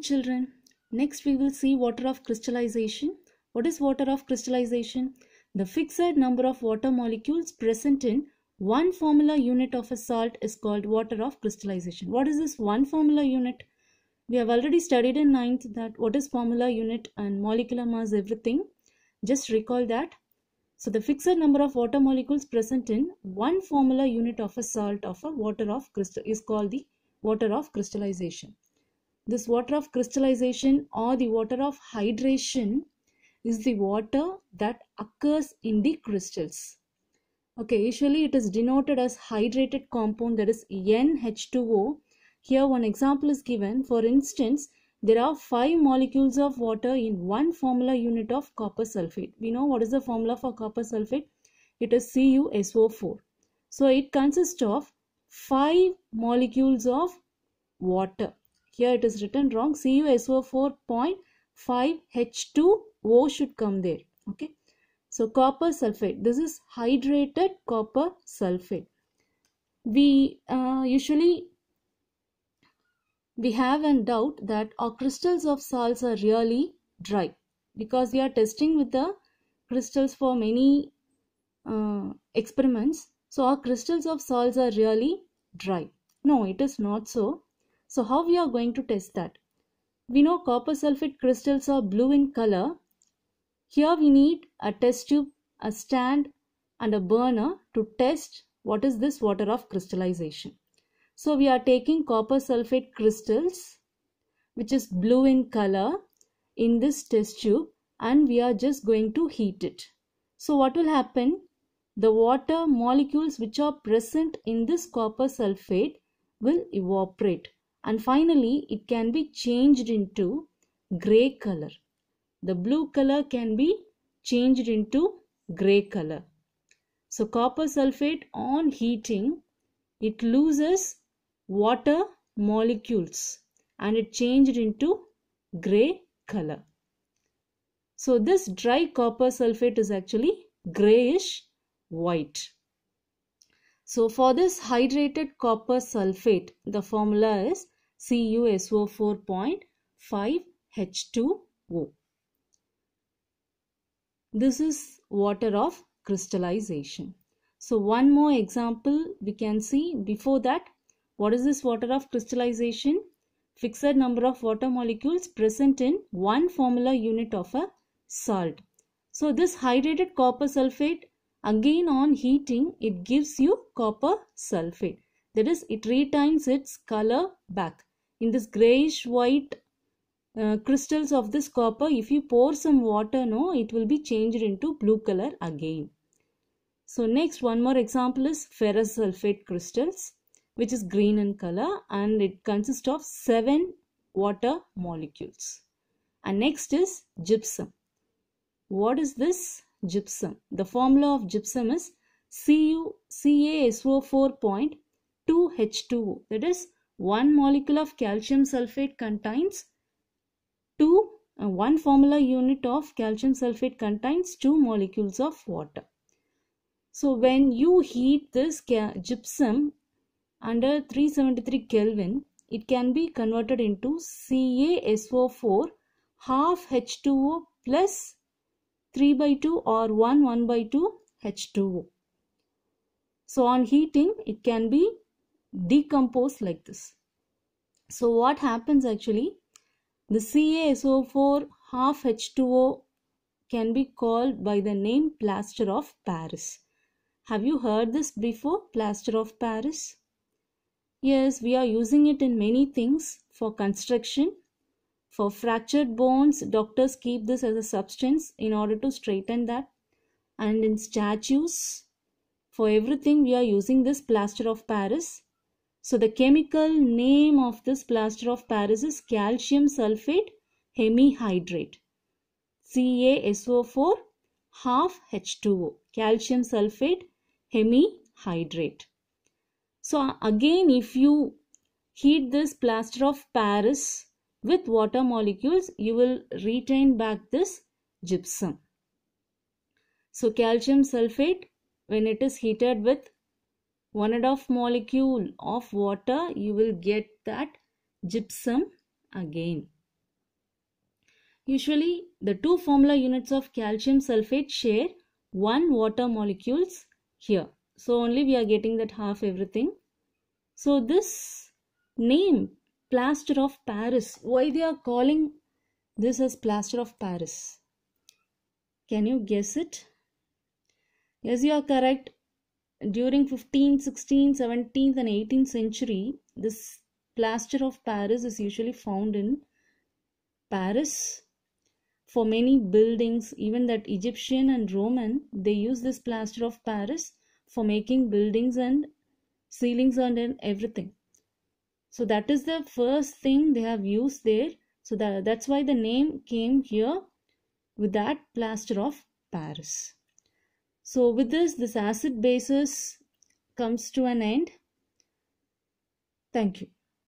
children, next we will see water of crystallization. What is water of crystallization? The fixed number of water molecules present in one formula unit of a salt is called water of crystallization. What is this one formula unit? We have already studied in ninth that what is formula unit and molecular mass everything. Just recall that. So the fixed number of water molecules present in one formula unit of a salt of a water of crystal is called the water of crystallization. This water of crystallization or the water of hydration is the water that occurs in the crystals. Okay, usually it is denoted as hydrated compound that is NH2O. Here one example is given. For instance, there are 5 molecules of water in one formula unit of copper sulfate. We know what is the formula for copper sulfate. It is CuSO4. So it consists of 5 molecules of water. Here it is written wrong. CuSO4.5H2O should come there. Okay. So copper sulfate. This is hydrated copper sulfate. We uh, usually we have a doubt that our crystals of salts are really dry because we are testing with the crystals for many uh, experiments. So our crystals of salts are really dry. No, it is not so. So how we are going to test that? We know copper sulfate crystals are blue in color. Here we need a test tube, a stand and a burner to test what is this water of crystallization. So we are taking copper sulfate crystals which is blue in color in this test tube and we are just going to heat it. So what will happen? The water molecules which are present in this copper sulfate will evaporate and finally it can be changed into gray color the blue color can be changed into gray color so copper sulfate on heating it loses water molecules and it changed into gray color so this dry copper sulfate is actually grayish white so for this hydrated copper sulfate, the formula is CuSO4.5H2O. This is water of crystallization. So one more example we can see before that what is this water of crystallization? Fixed number of water molecules present in one formula unit of a salt. So this hydrated copper sulfate again on heating it gives you copper sulfate that is it retains its color back in this grayish white uh, crystals of this copper if you pour some water no it will be changed into blue color again so next one more example is ferrous sulfate crystals which is green in color and it consists of seven water molecules and next is gypsum what is this gypsum the formula of gypsum is cu CaSO4.2H2O that is one molecule of calcium sulfate contains two uh, one formula unit of calcium sulfate contains two molecules of water so when you heat this gypsum under 373 kelvin it can be converted into CaSO4 half H2O plus 3 by 2 or 1 1 by 2 H2O. So on heating it can be decompose like this. So what happens actually? The CaSO4 half H2O can be called by the name plaster of Paris. Have you heard this before? Plaster of Paris? Yes, we are using it in many things for construction. For fractured bones, doctors keep this as a substance in order to straighten that. And in statues, for everything, we are using this plaster of Paris so the chemical name of this plaster of Paris is calcium sulfate hemihydrate. CaSO4 half H2O calcium sulfate hemihydrate. So again if you heat this plaster of Paris with water molecules you will retain back this gypsum. So calcium sulfate when it is heated with one and a half molecule of water you will get that gypsum again usually the two formula units of calcium sulfate share one water molecules here so only we are getting that half everything so this name plaster of paris why they are calling this as plaster of paris can you guess it yes you are correct during 15th 16th 17th and 18th century this plaster of paris is usually found in paris for many buildings even that egyptian and roman they use this plaster of paris for making buildings and ceilings and everything so that is the first thing they have used there so that, that's why the name came here with that plaster of paris so with this, this acid bases comes to an end. Thank you.